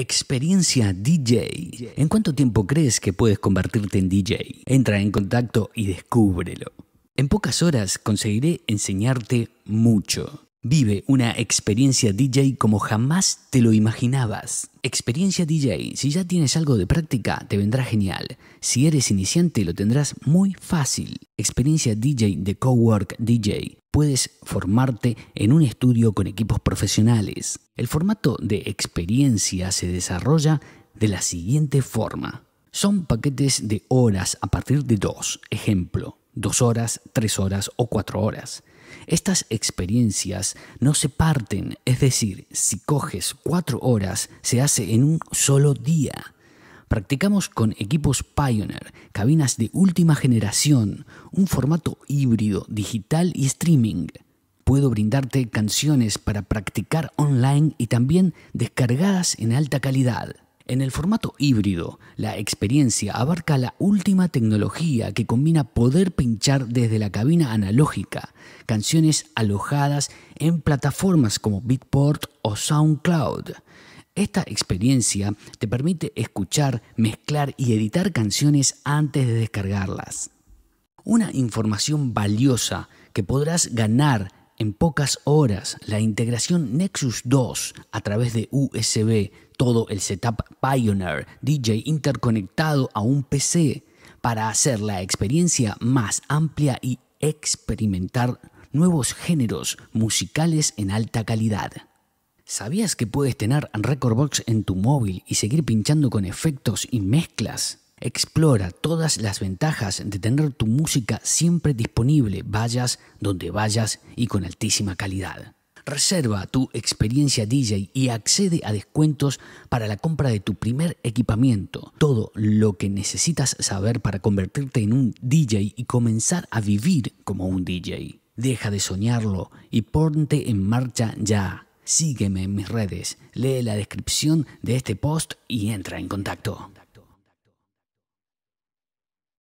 Experiencia DJ. ¿En cuánto tiempo crees que puedes convertirte en DJ? Entra en contacto y descúbrelo. En pocas horas conseguiré enseñarte mucho. Vive una experiencia DJ como jamás te lo imaginabas. Experiencia DJ, si ya tienes algo de práctica, te vendrá genial. Si eres iniciante, lo tendrás muy fácil. Experiencia DJ de Cowork DJ puedes formarte en un estudio con equipos profesionales. El formato de experiencia se desarrolla de la siguiente forma. Son paquetes de horas a partir de dos, ejemplo, dos horas, tres horas o cuatro horas. Estas experiencias no se parten, es decir, si coges cuatro horas, se hace en un solo día. Practicamos con equipos Pioneer, cabinas de última generación, un formato híbrido, digital y streaming. Puedo brindarte canciones para practicar online y también descargadas en alta calidad. En el formato híbrido, la experiencia abarca la última tecnología que combina poder pinchar desde la cabina analógica, canciones alojadas en plataformas como Beatport o SoundCloud, esta experiencia te permite escuchar, mezclar y editar canciones antes de descargarlas. Una información valiosa que podrás ganar en pocas horas la integración Nexus 2 a través de USB, todo el setup Pioneer, DJ interconectado a un PC, para hacer la experiencia más amplia y experimentar nuevos géneros musicales en alta calidad. ¿Sabías que puedes tener Recordbox en tu móvil y seguir pinchando con efectos y mezclas? Explora todas las ventajas de tener tu música siempre disponible, vayas donde vayas y con altísima calidad. Reserva tu experiencia DJ y accede a descuentos para la compra de tu primer equipamiento. Todo lo que necesitas saber para convertirte en un DJ y comenzar a vivir como un DJ. Deja de soñarlo y ponte en marcha ya. Sígueme en mis redes, lee la descripción de este post y entra en contacto.